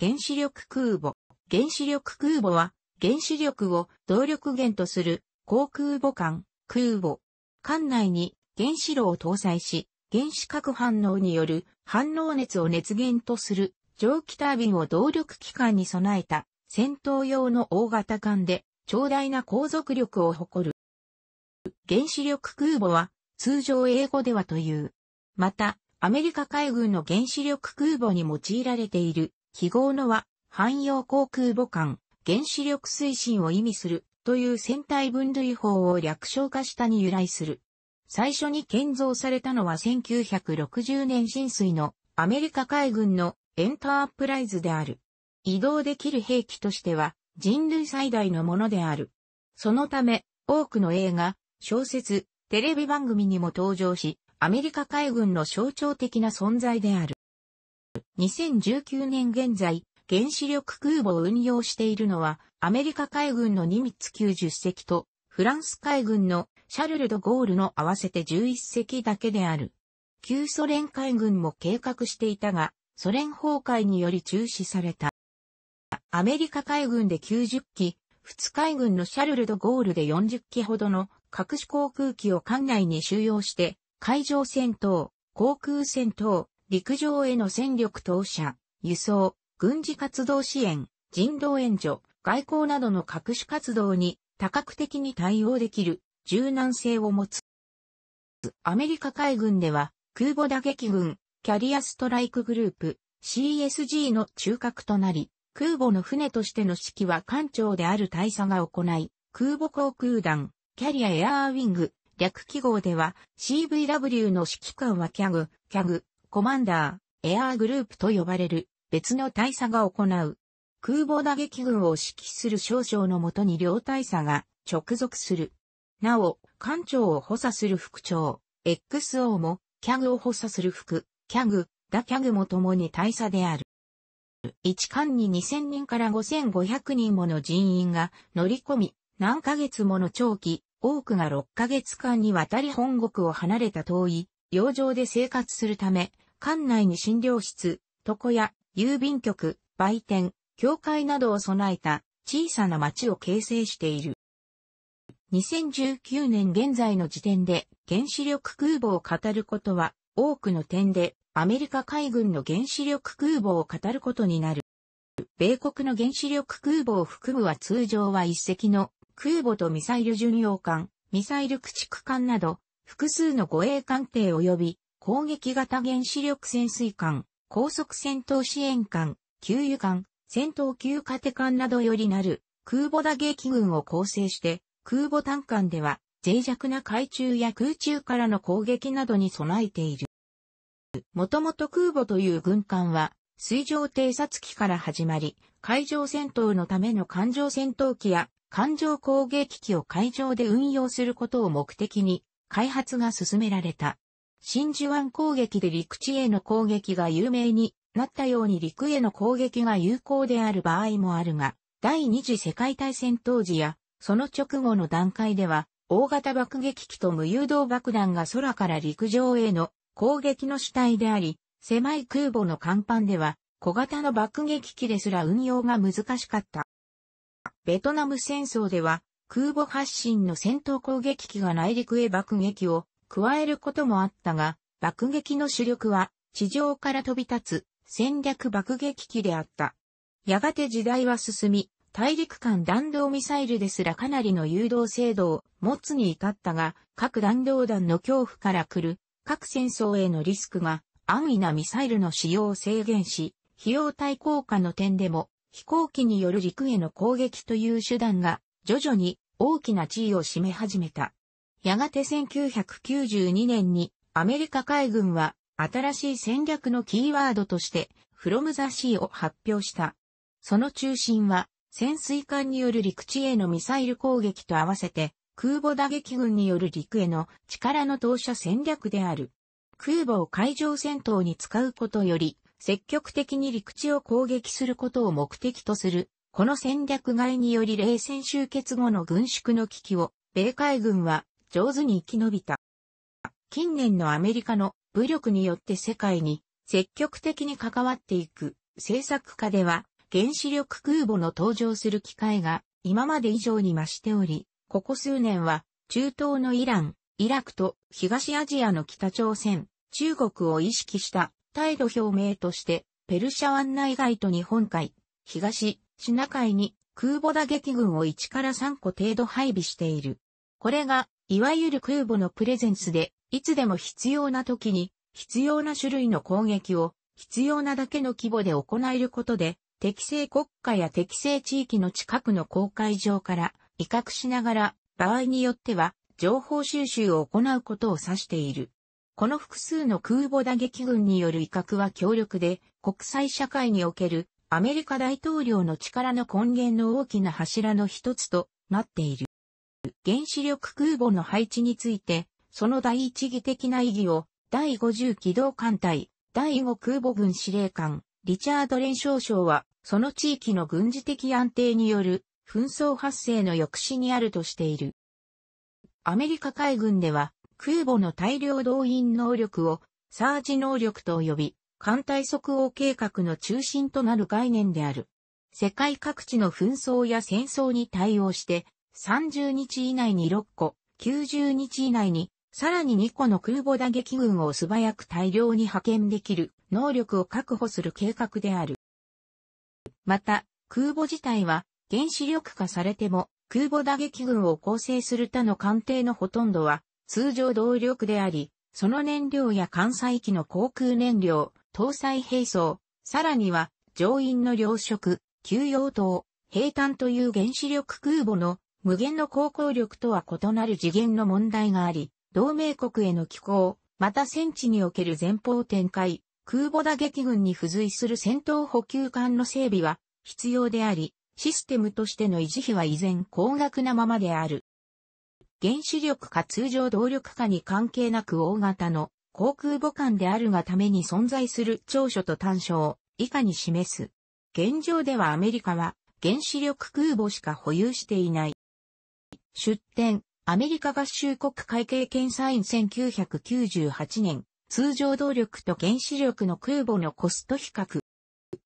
原子力空母。原子力空母は、原子力を動力源とする航空母艦、空母。艦内に原子炉を搭載し、原子核反応による反応熱を熱源とする蒸気タービンを動力機関に備えた戦闘用の大型艦で長大な航続力を誇る。原子力空母は通常英語ではという。また、アメリカ海軍の原子力空母に用いられている記号のは、汎用航空母艦、原子力推進を意味するという船体分類法を略称化したに由来する。最初に建造されたのは1960年浸水のアメリカ海軍のエンタープライズである。移動できる兵器としては人類最大のものである。そのため多くの映画、小説、テレビ番組にも登場し、アメリカ海軍の象徴的な存在である。2019年現在、原子力空母を運用しているのは、アメリカ海軍のニミッツ90隻と、フランス海軍のシャルル・ド・ゴールの合わせて11隻だけである。旧ソ連海軍も計画していたが、ソ連崩壊により中止された。アメリカ海軍で90機、仏海軍のシャルル・ド・ゴールで40機ほどの各種航空機を艦内に収容して、海上戦闘、航空戦闘、陸上への戦力投射、輸送、軍事活動支援、人道援助、外交などの各種活動に多角的に対応できる柔軟性を持つ。アメリカ海軍では空母打撃群、キャリアストライクグループ、CSG の中核となり、空母の船としての指揮は艦長である大佐が行い、空母航空団、キャリアエアーウィング、略記号では CVW の指揮官はキャグ、キャグ、コマンダー、エアーグループと呼ばれる別の大佐が行う。空母打撃群を指揮する少将のもとに両大佐が直属する。なお、艦長を補佐する副長、XO も、キャグを補佐する副、キャグ、ダキャグも共に大佐である。一艦に2000人から5500人もの人員が乗り込み、何ヶ月もの長期、多くが6ヶ月間にわたり本国を離れた遠い洋上で生活するため、館内に診療室、床屋、郵便局、売店、教会などを備えた小さな町を形成している。2019年現在の時点で原子力空母を語ることは多くの点でアメリカ海軍の原子力空母を語ることになる。米国の原子力空母を含むは通常は一隻の空母とミサイル巡洋艦、ミサイル駆逐艦など複数の護衛艦艇及び攻撃型原子力潜水艦、高速戦闘支援艦、給油艦、戦闘級カテ艦などよりなる空母打撃群を構成して、空母単艦では脆弱な海中や空中からの攻撃などに備えている。もともと空母という軍艦は、水上偵察機から始まり、海上戦闘のための艦上戦闘機や艦上攻撃機を海上で運用することを目的に、開発が進められた。真珠湾攻撃で陸地への攻撃が有名になったように陸への攻撃が有効である場合もあるが、第二次世界大戦当時や、その直後の段階では、大型爆撃機と無誘導爆弾が空から陸上への攻撃の主体であり、狭い空母の甲板では、小型の爆撃機ですら運用が難しかった。ベトナム戦争では、空母発進の戦闘攻撃機が内陸へ爆撃を加えることもあったが、爆撃の主力は地上から飛び立つ戦略爆撃機であった。やがて時代は進み、大陸間弾道ミサイルですらかなりの誘導精度を持つに至ったが、各弾道弾の恐怖から来る各戦争へのリスクが安易なミサイルの使用を制限し、費用対効果の点でも飛行機による陸への攻撃という手段が徐々に大きな地位を占め始めた。やがて1992年にアメリカ海軍は新しい戦略のキーワードとしてフロムザシーを発表した。その中心は潜水艦による陸地へのミサイル攻撃と合わせて空母打撃軍による陸への力の投射戦略である。空母を海上戦闘に使うことより積極的に陸地を攻撃することを目的とするこの戦略外により冷戦終結後の軍縮の危機を、米海軍は上手に生き延びた。近年のアメリカの武力によって世界に積極的に関わっていく政策下では原子力空母の登場する機会が今まで以上に増しており、ここ数年は中東のイラン、イラクと東アジアの北朝鮮、中国を意識した態度表明としてペルシャ湾内外と日本海、東、シナ海に空母打撃群を1から3個程度配備している。これが、いわゆる空母のプレゼンスで、いつでも必要な時に、必要な種類の攻撃を、必要なだけの規模で行えることで、適正国家や適正地域の近くの公海上から威嚇しながら、場合によっては、情報収集を行うことを指している。この複数の空母打撃群による威嚇は強力で、国際社会におけるアメリカ大統領の力の根源の大きな柱の一つとなっている。原子力空母の配置について、その第一義的な意義を、第50機動艦隊、第5空母軍司令官、リチャード・レン少将は、その地域の軍事的安定による紛争発生の抑止にあるとしている。アメリカ海軍では、空母の大量動員能力を、サージ能力と呼び、艦隊即応計画の中心となる概念である。世界各地の紛争や戦争に対応して、30日以内に6個、90日以内に、さらに2個の空母打撃群を素早く大量に派遣できる能力を確保する計画である。また、空母自体は原子力化されても空母打撃群を構成する他の艦艇のほとんどは通常動力であり、その燃料や艦載機の航空燃料、搭載兵装、さらには乗員の糧食、給養等、兵艦という原子力空母の無限の航行力とは異なる次元の問題があり、同盟国への寄港、また戦地における前方展開、空母打撃群に付随する戦闘補給艦の整備は必要であり、システムとしての維持費は依然高額なままである。原子力か通常動力かに関係なく大型の航空母艦であるがために存在する長所と短所を以下に示す。現状ではアメリカは原子力空母しか保有していない。出展、アメリカ合衆国会計検査院1998年、通常動力と原子力の空母のコスト比較。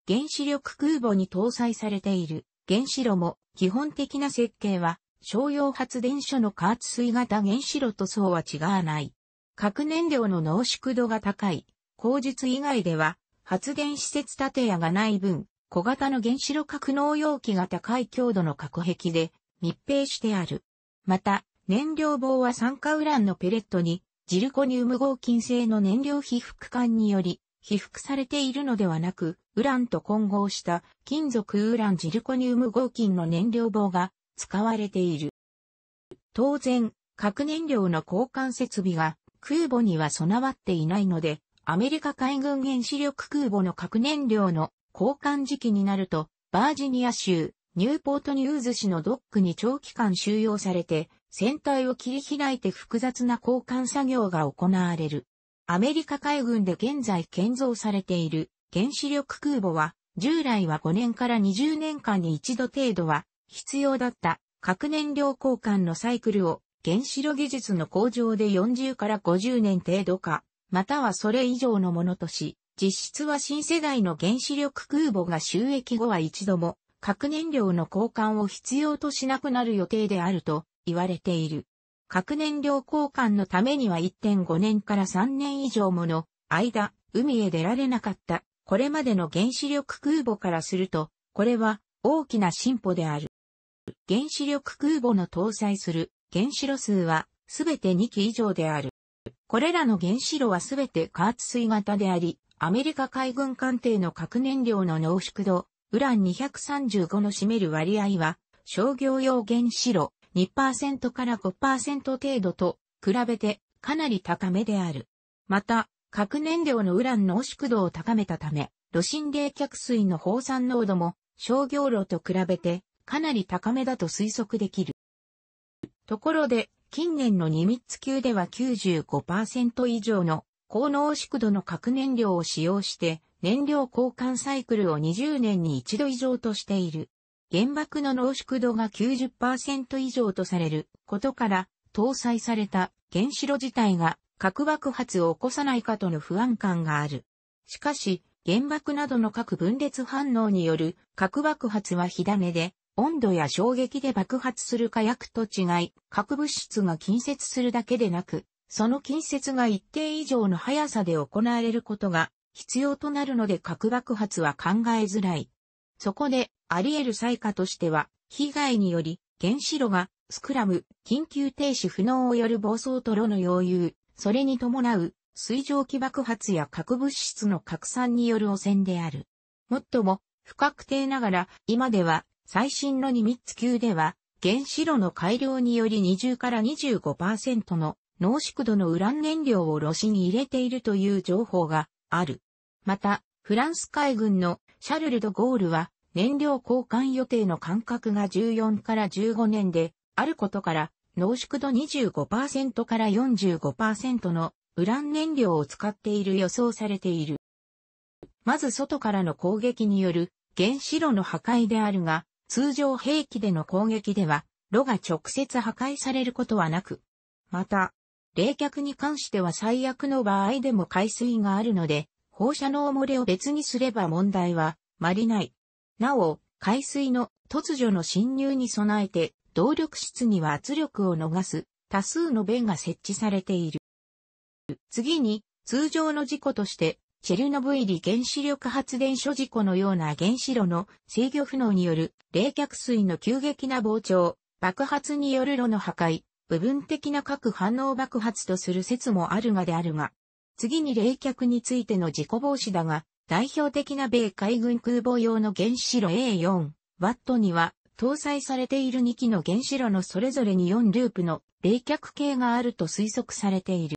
原子力空母に搭載されている原子炉も基本的な設計は商用発電所の加圧水型原子炉とそうは違わない。核燃料の濃縮度が高い、口述以外では、発電施設建屋がない分、小型の原子炉格納容器が高い強度の核壁で密閉してある。また、燃料棒は酸化ウランのペレットに、ジルコニウム合金製の燃料被覆管により、被覆されているのではなく、ウランと混合した金属ウランジルコニウム合金の燃料棒が使われている。当然、核燃料の交換設備が空母には備わっていないので、アメリカ海軍原子力空母の核燃料の交換時期になると、バージニア州、ニューポートニューズ市のドックに長期間収容されて、船体を切り開いて複雑な交換作業が行われる。アメリカ海軍で現在建造されている原子力空母は、従来は5年から20年間に一度程度は必要だった核燃料交換のサイクルを原子炉技術の向上で40から50年程度か、またはそれ以上のものとし、実質は新世代の原子力空母が収益後は一度も核燃料の交換を必要としなくなる予定であると言われている。核燃料交換のためには1.5年から3年以上もの間、海へ出られなかった。これまでの原子力空母からすると、これは大きな進歩である。原子力空母の搭載する原子炉数はすべて2基以上である。これらの原子炉はすべて加圧水型であり、アメリカ海軍艦艇の核燃料の濃縮度、ウラン235の占める割合は、商業用原子炉2%から5%程度と比べてかなり高めである。また、核燃料のウラン濃縮度を高めたため、炉心冷却水の放散濃度も商業炉と比べてかなり高めだと推測できる。ところで、近年のニミッツ級では95%以上の高濃縮度の核燃料を使用して燃料交換サイクルを20年に一度以上としている。原爆の濃縮度が90%以上とされることから搭載された原子炉自体が核爆発を起こさないかとの不安感がある。しかし、原爆などの核分裂反応による核爆発は火種で温度や衝撃で爆発する火薬と違い、核物質が近接するだけでなく、その近接が一定以上の速さで行われることが必要となるので核爆発は考えづらい。そこで、あり得る災禍としては、被害により、原子炉が、スクラム、緊急停止不能をよる暴走と炉の溶融、それに伴う、水蒸気爆発や核物質の拡散による汚染である。もっとも、不確定ながら、今では最新のニミッツ級では、原子炉の改良により20から25%の濃縮度のウラン燃料を炉子に入れているという情報がある。また、フランス海軍のシャルル・ド・ゴールは燃料交換予定の間隔が14から15年であることから濃縮度25%から45%のウラン燃料を使っている予想されている。まず外からの攻撃による原子炉の破壊であるが、通常兵器での攻撃では、炉が直接破壊されることはなく、また、冷却に関しては最悪の場合でも海水があるので、放射能漏れを別にすれば問題は、まりない。なお、海水の突如の侵入に備えて、動力室には圧力を逃す多数の弁が設置されている。次に、通常の事故としてチェルノブイリ原子力発電所事故のような原子炉の制御不能による冷却水の急激な膨張、爆発による炉の破壊、部分的な核反応爆発とする説もあるがであるが、次に冷却についての事故防止だが、代表的な米海軍空母用の原子炉 A4、ワットには、搭載されている2機の原子炉のそれぞれに4ループの冷却系があると推測されている。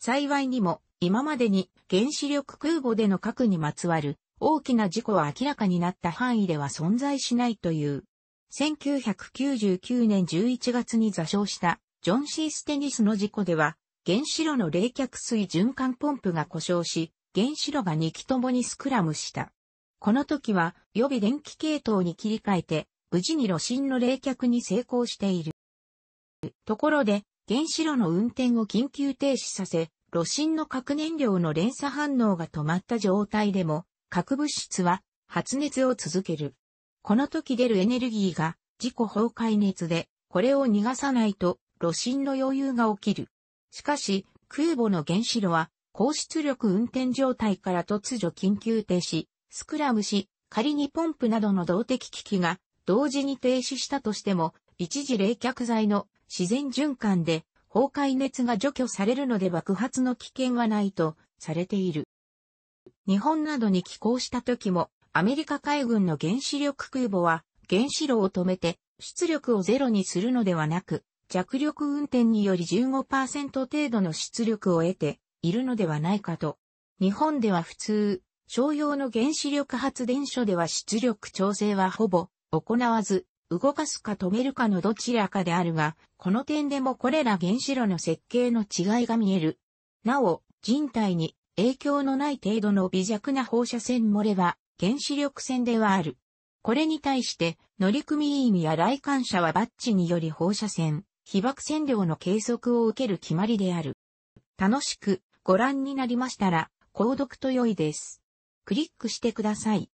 幸いにも、今までに原子力空母での核にまつわる大きな事故は明らかになった範囲では存在しないという。1999年11月に座礁したジョン・シー・ステニスの事故では原子炉の冷却水循環ポンプが故障し原子炉が2機ともにスクラムした。この時は予備電気系統に切り替えて無事に炉心の冷却に成功している。ところで原子炉の運転を緊急停止させ炉心の核燃料の連鎖反応が止まった状態でも、核物質は発熱を続ける。この時出るエネルギーが自己崩壊熱で、これを逃がさないと炉心の余裕が起きる。しかし、空母の原子炉は、高出力運転状態から突如緊急停止、スクラムし、仮にポンプなどの動的機器が同時に停止したとしても、一時冷却剤の自然循環で崩壊熱が除去されるので爆発の危険はないとされている。日本などに寄港した時も、アメリカ海軍の原子力空母は、原子炉を止めて、出力をゼロにするのではなく、弱力運転により15%程度の出力を得ているのではないかと。日本では普通、商用の原子力発電所では出力調整はほぼ行わず、動かすか止めるかのどちらかであるが、この点でもこれら原子炉の設計の違いが見える。なお、人体に影響のない程度の微弱な放射線漏れは原子力線ではある。これに対して、乗組員や来館者はバッジにより放射線、被爆線量の計測を受ける決まりである。楽しくご覧になりましたら、購読と良いです。クリックしてください。